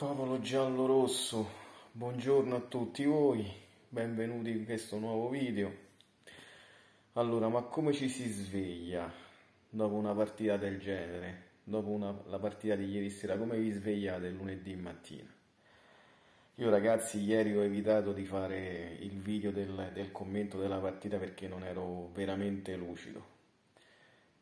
Pavolo giallo-rosso, buongiorno a tutti voi, benvenuti in questo nuovo video. Allora, ma come ci si sveglia dopo una partita del genere? Dopo una, la partita di ieri sera, come vi svegliate lunedì mattina? Io ragazzi ieri ho evitato di fare il video del, del commento della partita perché non ero veramente lucido,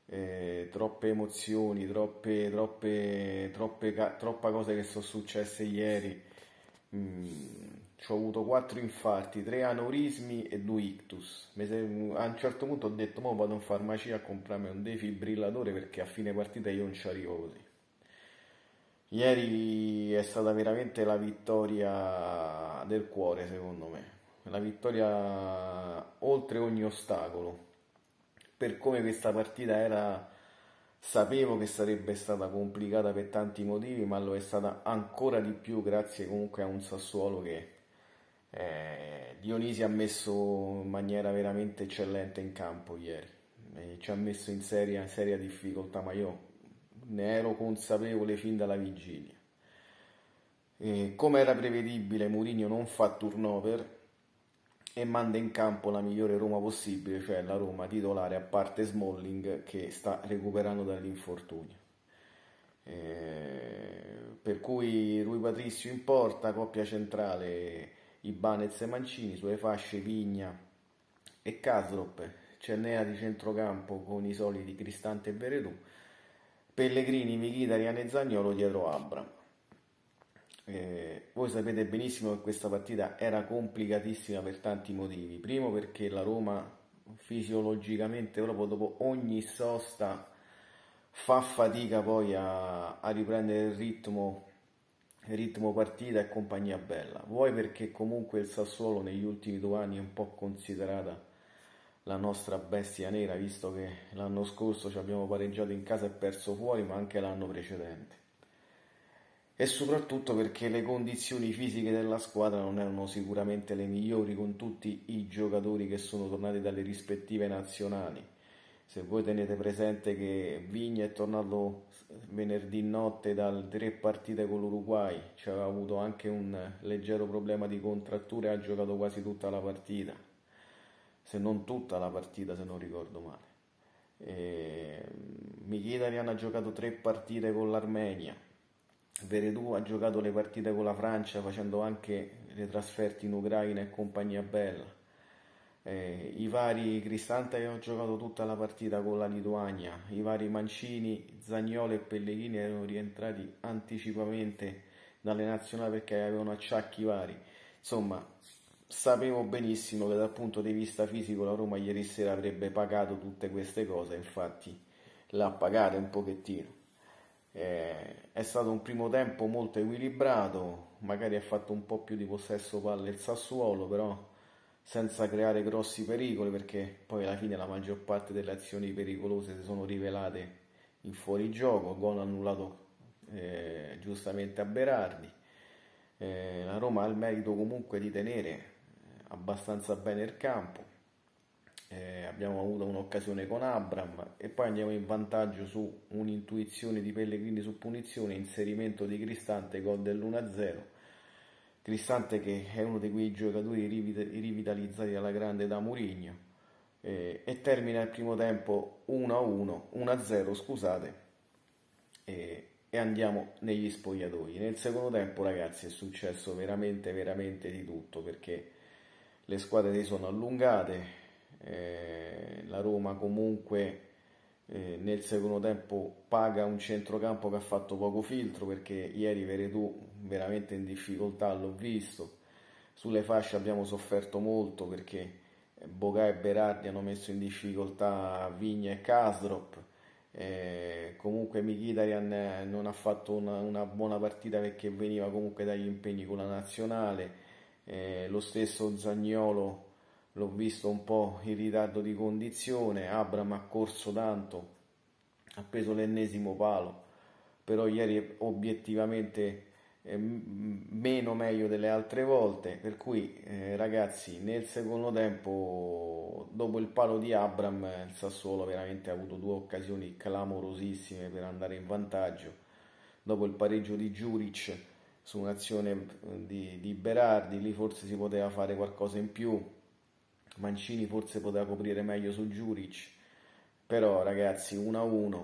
eh, troppe emozioni, troppe, troppe, troppe ca- cose che sono successe ieri. Mm, ho avuto quattro infarti, tre aneurismi e due ictus. a un certo punto ho detto, mo vado in farmacia a comprarmi un defibrillatore perché a fine partita io non ci arrivo così. Ieri è stata veramente la vittoria del cuore, secondo me. La vittoria oltre ogni ostacolo per come questa partita era sapevo che sarebbe stata complicata per tanti motivi, ma lo è stata ancora di più grazie comunque a un Sassuolo che eh, Dionisi ha messo in maniera veramente eccellente in campo ieri. E ci ha messo in seria, seria difficoltà, ma io ne ero consapevole fin dalla vigilia. E come era prevedibile, Mourinho non fa turnover e manda in campo la migliore Roma possibile, cioè la Roma titolare a parte Smalling che sta recuperando dall'infortunio. Eh, per cui Rui Patrizio in porta, coppia centrale Ibanez e Mancini, sulle fasce Vigna e Caslop, Cernea di centrocampo con i soliti Cristante e Veredù, Pellegrini, Michitarian e Zagnolo dietro Abram. Eh, voi sapete benissimo che questa partita era complicatissima per tanti motivi. Primo perché la Roma fisiologicamente proprio dopo ogni sosta fa fatica poi a, a riprendere il ritmo, il ritmo partita e compagnia bella. Vuoi perché comunque il Sassuolo negli ultimi due anni è un po' considerata la nostra bestia nera, visto che l'anno scorso ci abbiamo pareggiato in casa e perso fuori, ma anche l'anno precedente e soprattutto perché le condizioni fisiche della squadra non erano sicuramente le migliori con tutti i giocatori che sono tornati dalle rispettive nazionali. Se voi tenete presente che Vigna è tornato venerdì notte da tre partite con l'Uruguay, cioè aveva avuto anche un leggero problema di contratture e ha giocato quasi tutta la partita, se non tutta la partita se non ricordo male. E... Mm, Michidarian ha giocato tre partite con l'Armenia, Veredù ha giocato le partite con la Francia facendo anche le trasferte in Ucraina e compagnia bella. Eh, I vari Cristante hanno giocato tutta la partita con la Lituania, i vari Mancini, Zagnolo e Pellegrini erano rientrati anticipamente dalle nazionali perché avevano acciacchi vari. Insomma, sapevo benissimo che dal punto di vista fisico la Roma ieri sera avrebbe pagato tutte queste cose, infatti l'ha pagata un pochettino eh, è stato un primo tempo molto equilibrato, magari ha fatto un po' più di possesso palle il Sassuolo, però senza creare grossi pericoli perché poi alla fine la maggior parte delle azioni pericolose si sono rivelate in fuorigioco, gol annullato eh, giustamente a Berardi. Eh, la Roma ha il merito comunque di tenere eh, abbastanza bene il campo, abbiamo avuto un'occasione con Abram e poi andiamo in vantaggio su un'intuizione di Pellegrini su punizione, inserimento di Cristante, gol dell'1-0. Cristante che è uno di quei giocatori rivitalizzati alla grande da Mourinho eh, e termina il primo tempo 1-1, 1-0 scusate eh, e andiamo negli spogliatoi. Nel secondo tempo ragazzi è successo veramente veramente di tutto perché le squadre si sono allungate, eh, la Roma comunque eh, nel secondo tempo paga un centrocampo che ha fatto poco filtro perché ieri Veretù veramente in difficoltà l'ho visto sulle fasce abbiamo sofferto molto perché Bogà e Berardi hanno messo in difficoltà Vigna e Casdrop eh, comunque Mkhitaryan eh, non ha fatto una, una, buona partita perché veniva comunque dagli impegni con la nazionale eh, lo stesso Zagnolo l'ho visto un po' in ritardo di condizione, Abram ha corso tanto, ha preso l'ennesimo palo, però ieri obiettivamente è meno meglio delle altre volte, per cui eh, ragazzi nel secondo tempo dopo il palo di Abram il Sassuolo veramente ha avuto due occasioni clamorosissime per andare in vantaggio, dopo il pareggio di Giuric su un'azione eh, di, di Berardi lì forse si poteva fare qualcosa in più Mancini forse poteva coprire meglio su Giuric, però ragazzi 1-1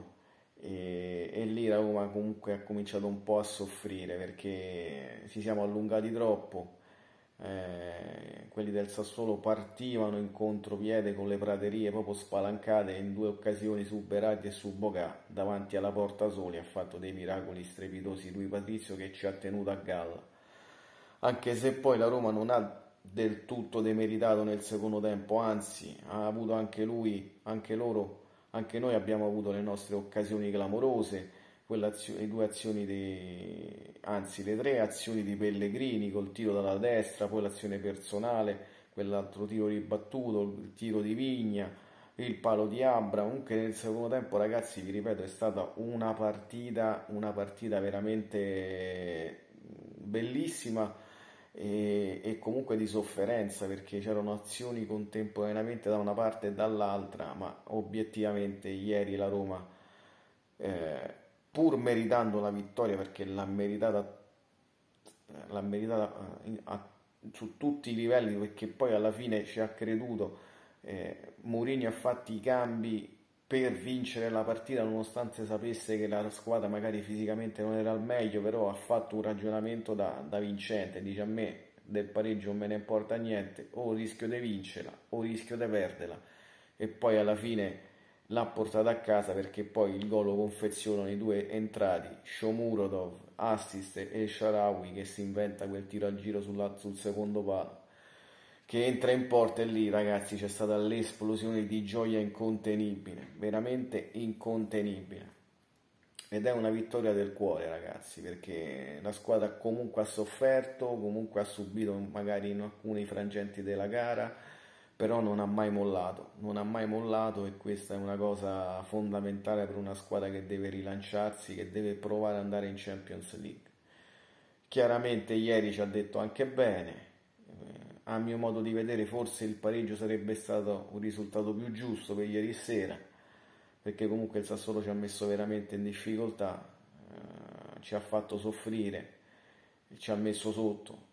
e, e lì la Roma comunque ha cominciato un po' a soffrire perché ci siamo allungati troppo. Eh, quelli del Sassuolo partivano in contropiede con le praterie proprio spalancate in due occasioni su Berardi e su Bogà davanti alla porta soli ha fatto dei miracoli strepitosi lui Patrizio che ci ha tenuto a galla anche se poi la Roma non ha del tutto demeritato nel secondo tempo, anzi ha avuto anche lui, anche loro, anche noi abbiamo avuto le nostre occasioni clamorose, le due azioni di, anzi le tre azioni di Pellegrini col tiro dalla destra, poi l'azione personale, quell'altro tiro ribattuto, il tiro di Vigna, il palo di Abra, comunque nel secondo tempo ragazzi vi ripeto è stata una partita, una partita veramente bellissima e, e comunque di sofferenza perché c'erano azioni contemporaneamente da una parte e dall'altra, ma obiettivamente ieri la Roma, eh, pur meritando la vittoria perché l'ha meritata, l'ha meritata a, eh, a, su tutti i livelli perché poi alla fine ci ha creduto, eh, Mourinho ha fatto i cambi per vincere la partita nonostante sapesse che la squadra magari fisicamente non era al meglio però ha fatto un ragionamento da, da vincente dice a me del pareggio non me ne importa niente o rischio di vincerla o rischio di perderla e poi alla fine l'ha portata a casa perché poi il gol lo confezionano i due entrati Shomurodov, assist e Sharawi che si inventa quel tiro a giro sulla, sul secondo palo che entra in porta e lì ragazzi c'è stata l'esplosione di gioia incontenibile, veramente incontenibile. Ed è una vittoria del cuore ragazzi, perché la squadra comunque ha sofferto, comunque ha subito magari in alcuni frangenti della gara, però non ha mai mollato, non ha mai mollato e questa è una cosa fondamentale per una squadra che deve rilanciarsi, che deve provare ad andare in Champions League. Chiaramente ieri ci ha detto anche bene, eh, a mio modo di vedere forse il pareggio sarebbe stato un risultato più giusto per ieri sera perché comunque il Sassuolo ci ha messo veramente in difficoltà eh, ci ha fatto soffrire ci ha messo sotto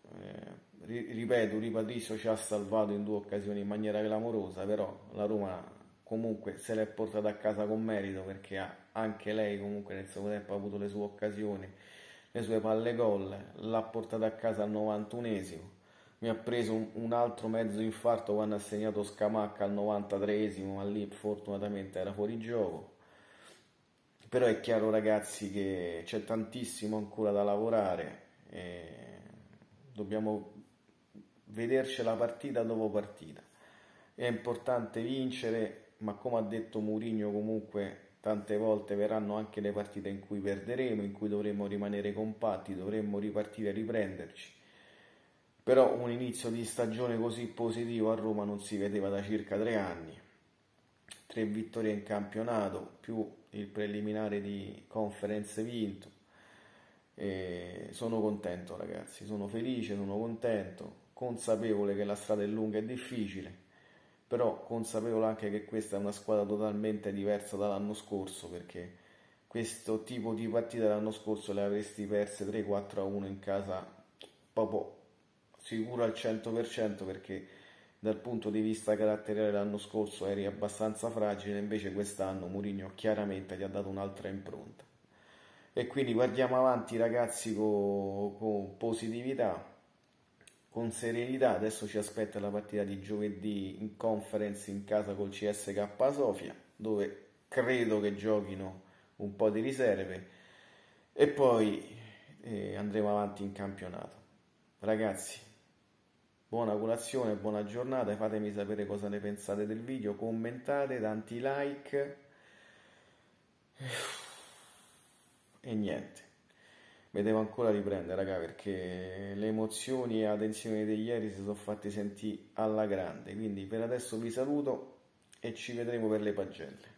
eh, ripeto Ripatrizio ci ha salvato in due occasioni in maniera clamorosa però la Roma comunque se l'è portata a casa con merito perché ha, anche lei comunque nel suo tempo ha avuto le sue occasioni le sue palle gol l'ha portata a casa al 91esimo mi ha preso un, un altro mezzo infarto quando ha segnato Scamacca al 93esimo, ma lì fortunatamente era fuori gioco. Però è chiaro ragazzi che c'è tantissimo ancora da lavorare, dobbiamo vedercela partita dopo partita. È importante vincere, ma come ha detto Mourinho comunque tante volte verranno anche le partite in cui perderemo, in cui dovremo rimanere compatti, dovremo ripartire e riprenderci però un inizio di stagione così positivo a Roma non si vedeva da circa tre anni. Tre vittorie in campionato più il preliminare di conference vinto. E sono contento ragazzi, sono felice, sono contento, consapevole che la strada è lunga e difficile, però consapevole anche che questa è una squadra totalmente diversa dall'anno scorso perché questo tipo di partita l'anno scorso le avresti perse 3-4 1 in casa proprio sicuro al 100% perché dal punto di vista caratteriale l'anno scorso eri abbastanza fragile, invece quest'anno Mourinho chiaramente ti ha dato un'altra impronta. E quindi guardiamo avanti ragazzi con, con positività, con serenità. Adesso ci aspetta la partita di giovedì in conference in casa col CSK Sofia, dove credo che giochino un po' di riserve e poi eh, andremo avanti in campionato. Ragazzi, Buona colazione, buona giornata, fatemi sapere cosa ne pensate del video, commentate, tanti like e niente. Mi devo ancora riprendere, raga, perché le emozioni e la tensione di ieri si sono fatti sentire alla grande. Quindi per adesso vi saluto e ci vedremo per le pagelle.